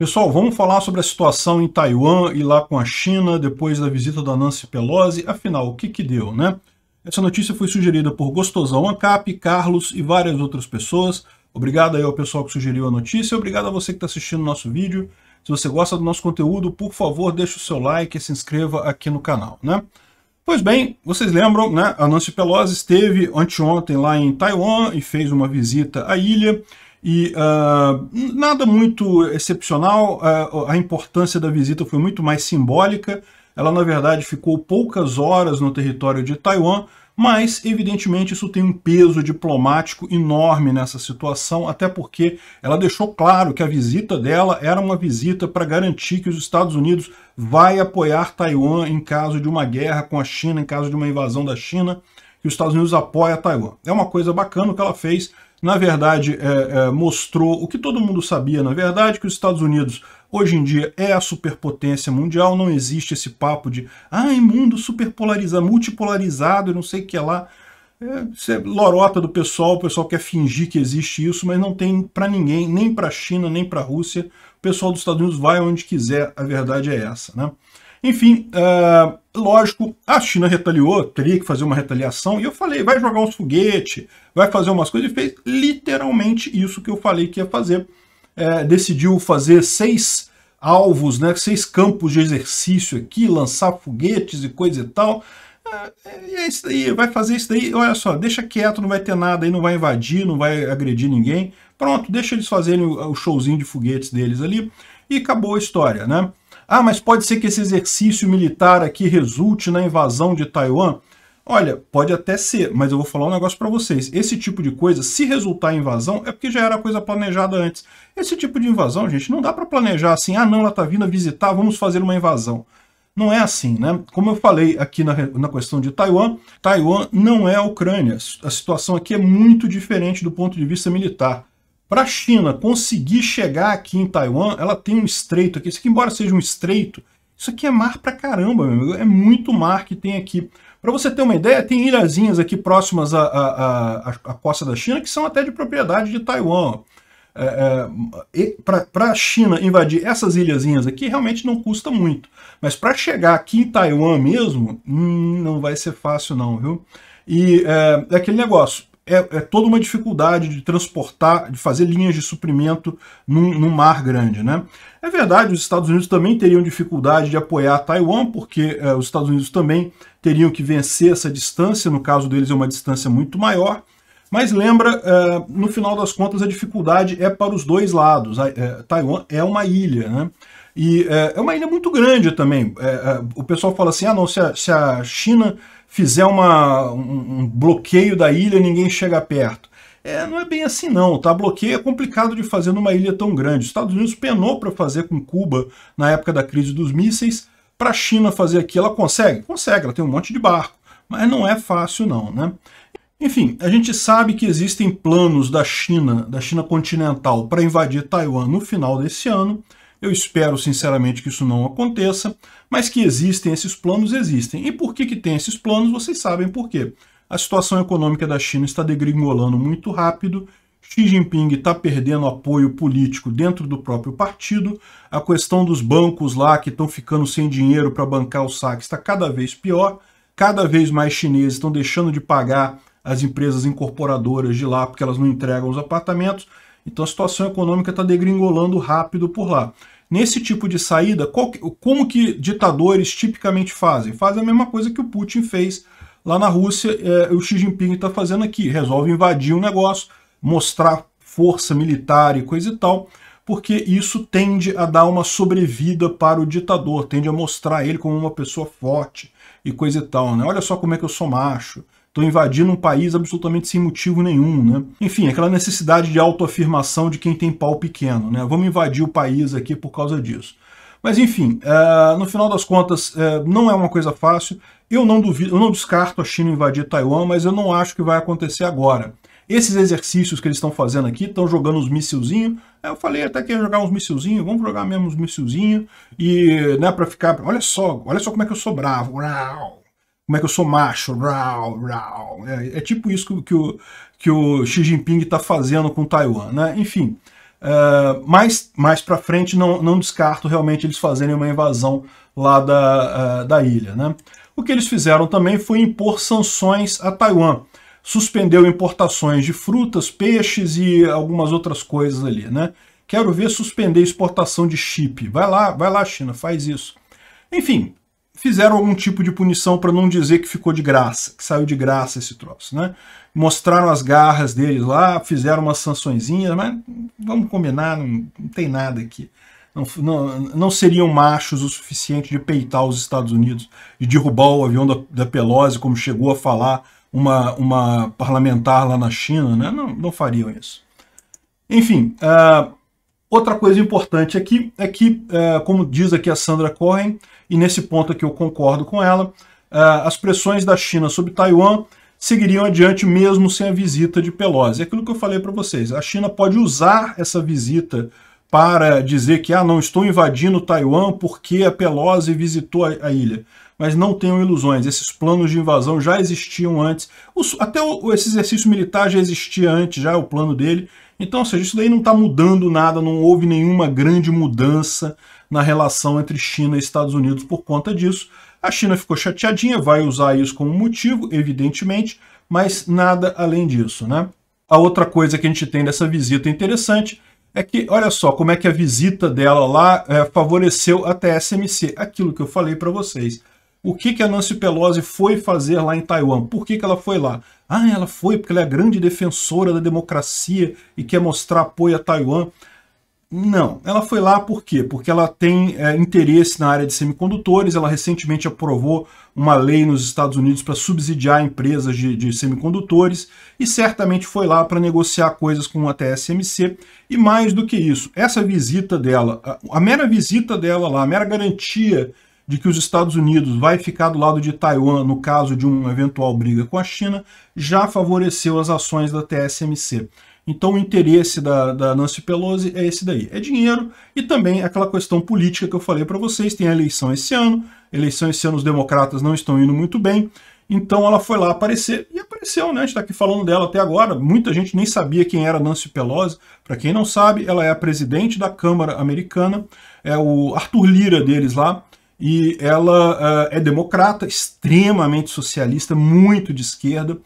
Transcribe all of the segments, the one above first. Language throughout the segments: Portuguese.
Pessoal, vamos falar sobre a situação em Taiwan e lá com a China, depois da visita da Nancy Pelosi. Afinal, o que que deu, né? Essa notícia foi sugerida por Gostosão Ancap, Carlos e várias outras pessoas. Obrigado aí ao pessoal que sugeriu a notícia. Obrigado a você que está assistindo o nosso vídeo. Se você gosta do nosso conteúdo, por favor, deixe o seu like e se inscreva aqui no canal, né? Pois bem, vocês lembram, né? A Nancy Pelosi esteve anteontem lá em Taiwan e fez uma visita à ilha. E uh, nada muito excepcional, uh, a importância da visita foi muito mais simbólica. Ela, na verdade, ficou poucas horas no território de Taiwan, mas, evidentemente, isso tem um peso diplomático enorme nessa situação, até porque ela deixou claro que a visita dela era uma visita para garantir que os Estados Unidos vai apoiar Taiwan em caso de uma guerra com a China, em caso de uma invasão da China, que os Estados Unidos apoia Taiwan. É uma coisa bacana que ela fez, na verdade, é, é, mostrou o que todo mundo sabia, na verdade, que os Estados Unidos hoje em dia é a superpotência mundial, não existe esse papo de ah, é mundo superpolarizado, multipolarizado, não sei o que é lá. É, isso é lorota do pessoal, o pessoal quer fingir que existe isso, mas não tem para ninguém, nem para a China, nem para a Rússia. O pessoal dos Estados Unidos vai onde quiser, a verdade é essa. Né? Enfim, uh, lógico, a China retaliou, teria que fazer uma retaliação, e eu falei, vai jogar uns foguete, vai fazer umas coisas, e fez literalmente isso que eu falei que ia fazer. É, decidiu fazer seis alvos, né, seis campos de exercício aqui, lançar foguetes e coisa e tal. É, é, é isso daí, vai fazer isso daí, olha só, deixa quieto, não vai ter nada aí, não vai invadir, não vai agredir ninguém. Pronto, deixa eles fazerem o showzinho de foguetes deles ali e acabou a história, né? Ah, mas pode ser que esse exercício militar aqui resulte na invasão de Taiwan? Olha, pode até ser, mas eu vou falar um negócio para vocês. Esse tipo de coisa, se resultar em invasão, é porque já era coisa planejada antes. Esse tipo de invasão, gente, não dá para planejar assim, ah não, ela tá vindo visitar, vamos fazer uma invasão. Não é assim, né? Como eu falei aqui na, na questão de Taiwan, Taiwan não é a Ucrânia. A situação aqui é muito diferente do ponto de vista militar. Para a China conseguir chegar aqui em Taiwan, ela tem um estreito aqui. Isso aqui, embora seja um estreito, isso aqui é mar pra caramba, meu amigo. É muito mar que tem aqui. Para você ter uma ideia, tem ilhazinhas aqui próximas à, à, à, à, costa da China que são até de propriedade de Taiwan. É, é, para a China invadir essas ilhazinhas aqui realmente não custa muito. Mas para chegar aqui em Taiwan mesmo, hum, não vai ser fácil não, viu? E é, é aquele negócio, é, é, toda uma dificuldade de transportar, de fazer linhas de suprimento num, num, mar grande. Né? É verdade, os Estados Unidos também teriam dificuldade de apoiar Taiwan, porque é, os Estados Unidos também teriam que vencer essa distância, no caso deles é uma distância muito maior, mas lembra, é, no final das contas, a dificuldade é para os dois lados. A, é, Taiwan é uma ilha, né? E é, é uma ilha muito grande também. É, o pessoal fala assim, ah não, se a, se a China fizer uma, um, um bloqueio da ilha, ninguém chega perto. É, não é bem assim não, tá? Bloqueio é complicado de fazer numa ilha tão grande. Os Estados Unidos penou para fazer com Cuba na época da crise dos mísseis. Para a China fazer aqui, ela consegue? Consegue, ela tem um monte de barco. Mas não é fácil não, né? Enfim, a gente sabe que existem planos da China, da China continental, para invadir Taiwan no final desse ano. Eu espero, sinceramente, que isso não aconteça, mas que existem esses planos, existem. E por que, que tem esses planos? Vocês sabem por quê. A situação econômica da China está degringolando muito rápido, Xi Jinping está perdendo apoio político dentro do próprio partido, a questão dos bancos lá que estão ficando sem dinheiro para bancar o saque está cada vez pior, cada vez mais chineses estão deixando de pagar as empresas incorporadoras de lá porque elas não entregam os apartamentos. Então a situação econômica está degringolando rápido por lá. Nesse tipo de saída, como que ditadores tipicamente fazem? Fazem a mesma coisa que o Putin fez lá na Rússia, é, o Xi Jinping está fazendo aqui. Resolve invadir um negócio, mostrar força militar e coisa e tal, porque isso tende a dar uma sobrevida para o ditador, tende a mostrar ele como uma pessoa forte e coisa e tal. Né? Olha só como é que eu sou macho, Estou invadindo um país absolutamente sem motivo nenhum, né? Enfim, aquela necessidade de autoafirmação de quem tem pau pequeno, né? Vamos invadir o país aqui por causa disso. Mas enfim, é, no final das contas, é, não é uma coisa fácil. Eu não duvido, eu não descarto a China invadir Taiwan, mas eu não acho que vai acontecer agora. Esses exercícios que eles estão fazendo aqui, estão jogando uns missilzinhos. É, eu falei até que ia jogar uns missilzinhos, vamos jogar mesmo uns missilzinhos. E, né, para ficar, olha só, olha só como é que eu sou bravo. Uau! como é que eu sou macho, rau, rau. É, é tipo isso que, que, o, que o Xi Jinping está fazendo com Taiwan, né? Enfim, uh, mais, mais para frente não, não descarto realmente eles fazerem uma invasão lá da, uh, da ilha, né? O que eles fizeram também foi impor sanções a Taiwan. Suspendeu importações de frutas, peixes e algumas outras coisas ali, né? Quero ver suspender exportação de chip. Vai lá, vai lá, China, faz isso. Enfim, fizeram algum tipo de punição para não dizer que ficou de graça, que saiu de graça esse troço, né? Mostraram as garras deles lá, fizeram umas sançõezinhas, mas vamos combinar, não, não tem nada aqui. Não, não, não, seriam machos o suficiente de peitar os Estados Unidos e derrubar o avião da, da Pelosi, como chegou a falar uma, uma parlamentar lá na China, né? Não, não fariam isso. Enfim, uh, Outra coisa importante aqui é que, é, como diz aqui a Sandra Corren, e nesse ponto aqui eu concordo com ela, é, as pressões da China sobre Taiwan seguiriam adiante mesmo sem a visita de Pelosi. É aquilo que eu falei para vocês, a China pode usar essa visita para dizer que ah, não estou invadindo Taiwan porque a Pelosi visitou a, a ilha mas não tenham ilusões. Esses planos de invasão já existiam antes. Os, até o, esse exercício militar já existia antes, já é o plano dele. Então, ou seja, isso daí não está mudando nada, não houve nenhuma grande mudança na relação entre China e Estados Unidos por conta disso. A China ficou chateadinha, vai usar isso como motivo, evidentemente, mas nada além disso, né? A outra coisa que a gente tem dessa visita interessante é que, olha só, como é que a visita dela lá é, favoreceu a TSMC, aquilo que eu falei para vocês o que, que a Nancy Pelosi foi fazer lá em Taiwan? Por que, que ela foi lá? Ah, ela foi porque ela é a grande defensora da democracia e quer mostrar apoio a Taiwan. Não, ela foi lá por quê? Porque ela tem é, interesse na área de semicondutores, ela recentemente aprovou uma lei nos Estados Unidos para subsidiar empresas de, de, semicondutores e certamente foi lá para negociar coisas com a TSMC. E mais do que isso, essa visita dela, a, a mera visita dela lá, a mera garantia de que os Estados Unidos vai ficar do lado de Taiwan no caso de uma eventual briga com a China já favoreceu as ações da TSMC. Então o interesse da, da Nancy Pelosi é esse daí. É dinheiro e também aquela questão política que eu falei para vocês. Tem a eleição esse ano, eleição esse ano os democratas não estão indo muito bem. Então ela foi lá aparecer e apareceu, né? A gente está aqui falando dela até agora. Muita gente nem sabia quem era Nancy Pelosi. Para quem não sabe, ela é a presidente da Câmara Americana. É o Arthur Lira deles lá e ela uh, é democrata, extremamente socialista, muito de esquerda,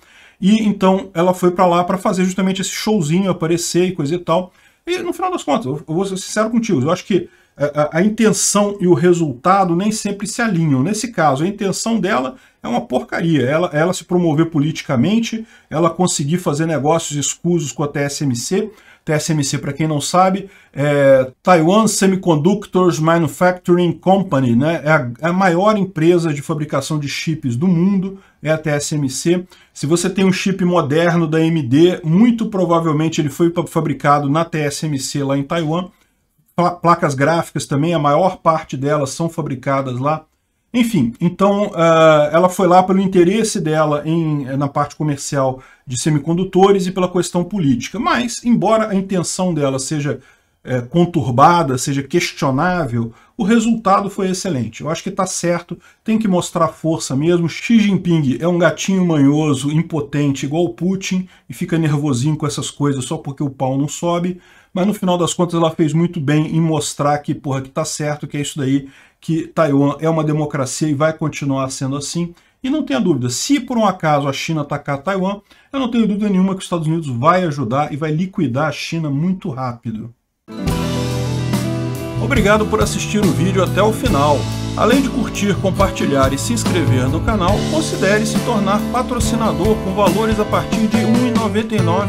e então ela foi para lá para fazer justamente esse showzinho, aparecer e coisa e tal. E no final das contas, eu vou ser sincero contigo, eu acho que eh, a, a intenção e o resultado nem sempre se alinham. Nesse caso, a intenção dela é uma porcaria. Ela, ela se promover politicamente, ela conseguir fazer negócios escusos com a TSMC. TSMC, para quem não sabe, é Taiwan Semiconductors Manufacturing Company, né? é a, é a maior empresa de fabricação de chips do mundo, é a TSMC. Se você tem um chip moderno da AMD, muito provavelmente ele foi fabricado na TSMC lá em Taiwan placas gráficas também, a maior parte delas são fabricadas lá. Enfim, então uh, ela foi lá pelo interesse dela em, eh, na parte comercial de semicondutores e pela questão política. Mas, embora a intenção dela seja é, conturbada, seja questionável, o resultado foi excelente. Eu acho que está certo, tem que mostrar força mesmo. Xi Jinping é um gatinho manhoso, impotente, igual o Putin, e fica nervosinho com essas coisas só porque o pau não sobe mas no final das contas ela fez muito bem em mostrar que, porra, que tá certo, que é isso daí, que Taiwan é uma democracia e vai continuar sendo assim. E não tenha dúvida, se por um acaso a China atacar Taiwan, eu não tenho dúvida nenhuma que os Estados Unidos vai ajudar e vai liquidar a China muito rápido. Obrigado por assistir o vídeo até o final. Além de curtir, compartilhar e se inscrever no canal, considere se tornar patrocinador com valores a partir de R$ 1,99